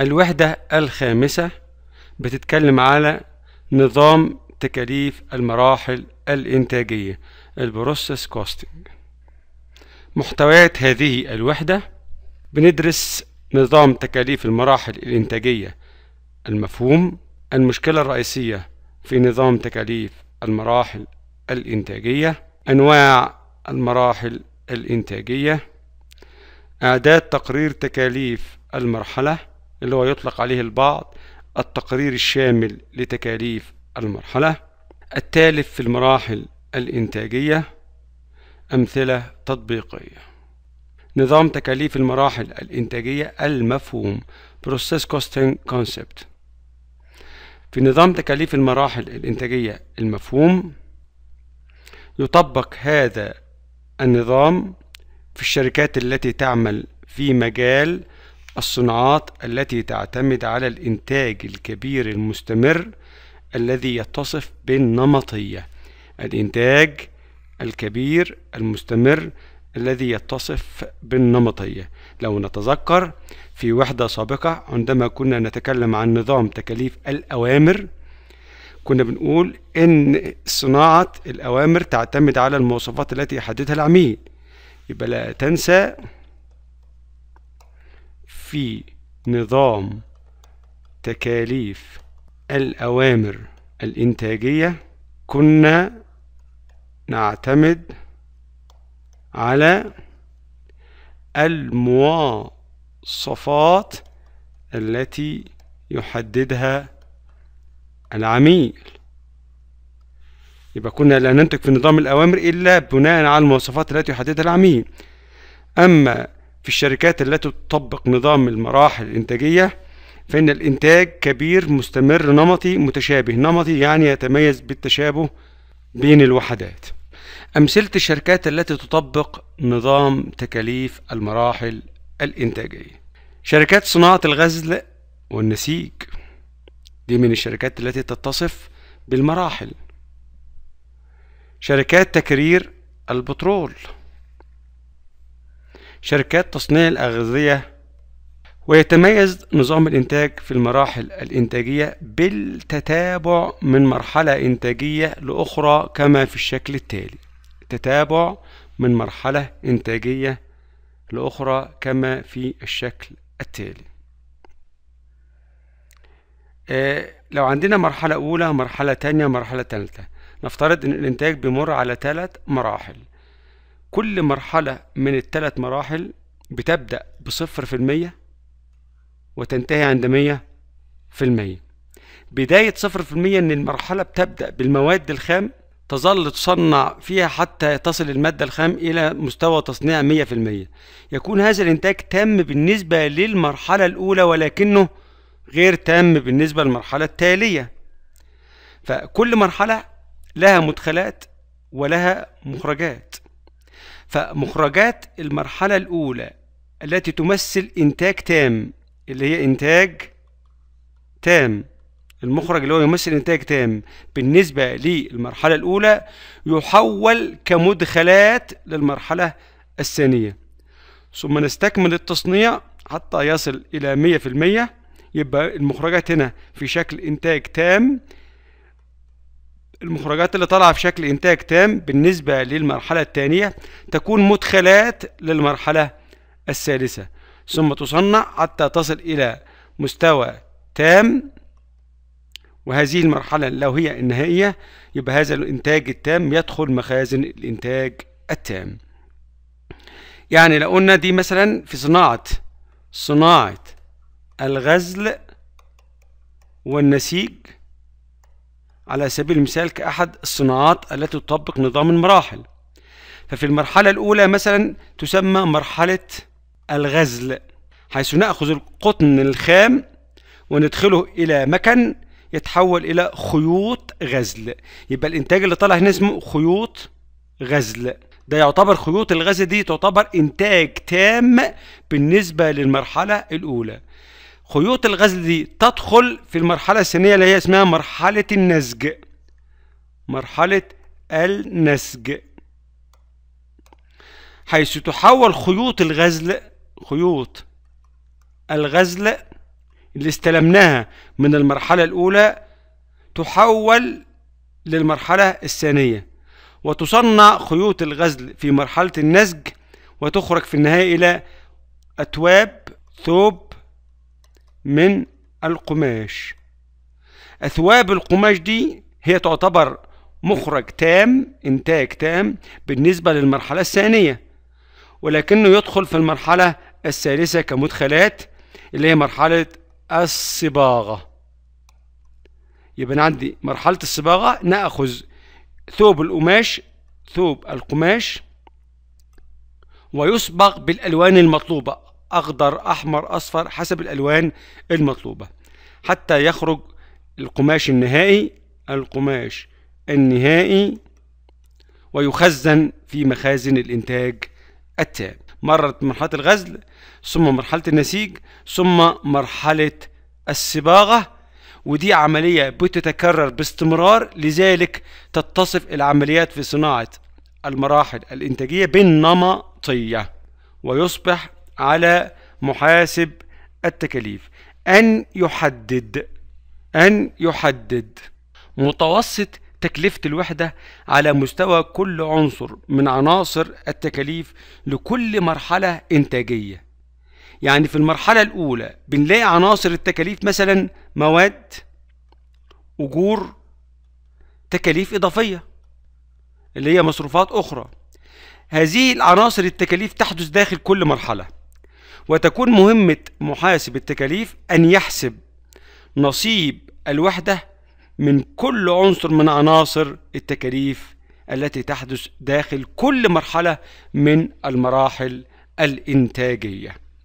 الوحدة الخامسة بتتكلم على نظام تكاليف المراحل الإنتاجية البروسيس كوستنج محتويات هذه الوحدة بندرس نظام تكاليف المراحل الإنتاجية المفهوم المشكلة الرئيسية في نظام تكاليف المراحل الإنتاجية أنواع المراحل الإنتاجية إعداد تقرير تكاليف المرحلة اللي هو يطلق عليه البعض التقرير الشامل لتكاليف المرحلة التالف في المراحل الإنتاجية أمثلة تطبيقية نظام تكاليف المراحل الإنتاجية المفهوم Process Costing Concept في نظام تكاليف المراحل الإنتاجية المفهوم يطبق هذا النظام في الشركات التي تعمل في مجال الصناعات التي تعتمد على الإنتاج الكبير المستمر الذي يتصف بالنمطية الإنتاج الكبير المستمر الذي يتصف بالنمطية لو نتذكر في وحدة سابقة عندما كنا نتكلم عن نظام تكاليف الأوامر كنا بنقول إن صناعة الأوامر تعتمد على المواصفات التي يحددها العميل يبقى لا تنسى في نظام تكاليف الأوامر الإنتاجية كنا نعتمد على المواصفات التي يحددها العميل يبقى كنا لا ننتج في نظام الأوامر إلا بناء على المواصفات التي يحددها العميل أما في الشركات التي تطبق نظام المراحل الإنتاجية فإن الإنتاج كبير مستمر نمطي متشابه نمطي يعني يتميز بالتشابه بين الوحدات أمثلة الشركات التي تطبق نظام تكاليف المراحل الإنتاجية شركات صناعة الغزل والنسيج دي من الشركات التي تتصف بالمراحل شركات تكرير البترول شركات تصنيع الأغذية ويتميز نظام الإنتاج في المراحل الإنتاجية بالتتابع من مرحلة إنتاجية لأخرى كما في الشكل التالي تتابع من مرحلة إنتاجية لأخرى كما في الشكل التالي آه، لو عندنا مرحلة أولى مرحلة تانية مرحلة تالتة نفترض أن الإنتاج بيمر على ثلاث مراحل كل مرحلة من الثلاث مراحل بتبدأ بصفر في المية وتنتهي عند مية في المية بداية صفر في المية إن المرحلة بتبدأ بالمواد الخام تظل تصنع فيها حتى تصل المادة الخام إلى مستوى تصنيع مية في المية يكون هذا الإنتاج تام بالنسبة للمرحلة الأولى ولكنه غير تام بالنسبة للمرحلة التالية فكل مرحلة لها مدخلات ولها مخرجات فمخرجات المرحلة الأولى التي تمثل إنتاج تام اللي هي إنتاج تام المخرج اللي هو يمثل إنتاج تام بالنسبة للمرحلة الأولى يحول كمدخلات للمرحلة الثانية ثم نستكمل التصنيع حتى يصل إلى 100% يبقى المخرجات هنا في شكل إنتاج تام المخرجات اللي طالعة في شكل إنتاج تام بالنسبة للمرحلة الثانية تكون مدخلات للمرحلة الثالثة ثم تصنع حتى تصل إلى مستوى تام وهذه المرحلة لو هي النهائية يبقى هذا الإنتاج التام يدخل مخازن الإنتاج التام يعني لو قلنا دي مثلا في صناعة صناعة الغزل والنسيج على سبيل المثال كأحد الصناعات التي تطبق نظام المراحل ففي المرحلة الأولى مثلا تسمى مرحلة الغزل حيث نأخذ القطن الخام وندخله إلى مكن يتحول إلى خيوط غزل يبقى الإنتاج اللي طالع هنا اسمه خيوط غزل ده يعتبر خيوط الغزل دي تعتبر إنتاج تام بالنسبة للمرحلة الأولى خيوط الغزل دي تدخل في المرحلة السنية اللي هي اسمها مرحلة النسج مرحلة النسج حيث تحول خيوط الغزل خيوط الغزل اللي استلمناها من المرحلة الأولى تحول للمرحلة الثانية وتصنع خيوط الغزل في مرحلة النسج وتخرج في النهاية إلى أتواب ثوب من القماش أثواب القماش دي هي تعتبر مخرج تام إنتاج تام بالنسبة للمرحلة الثانية ولكنه يدخل في المرحلة الثالثة كمدخلات اللي هي مرحلة الصباغة يبقى أنا عندي مرحلة الصباغة نأخذ ثوب القماش ثوب القماش ويصبغ بالألوان المطلوبة أخضر أحمر أصفر حسب الألوان المطلوبة حتى يخرج القماش النهائي القماش النهائي ويخزن في مخازن الإنتاج التام مرت مرحلة الغزل ثم مرحلة النسيج ثم مرحلة الصباغة ودي عملية بتتكرر باستمرار لذلك تتصف العمليات في صناعة المراحل الإنتاجية بالنمطية ويصبح على محاسب التكاليف أن يحدد أن يحدد متوسط تكلفة الوحدة على مستوى كل عنصر من عناصر التكاليف لكل مرحلة إنتاجية يعني في المرحلة الأولى بنلاقي عناصر التكاليف مثلا مواد أجور تكاليف إضافية اللي هي مصروفات أخرى هذه العناصر التكاليف تحدث داخل كل مرحلة وتكون مهمة محاسب التكاليف أن يحسب نصيب الوحدة من كل عنصر من عناصر التكاليف التي تحدث داخل كل مرحلة من المراحل الإنتاجية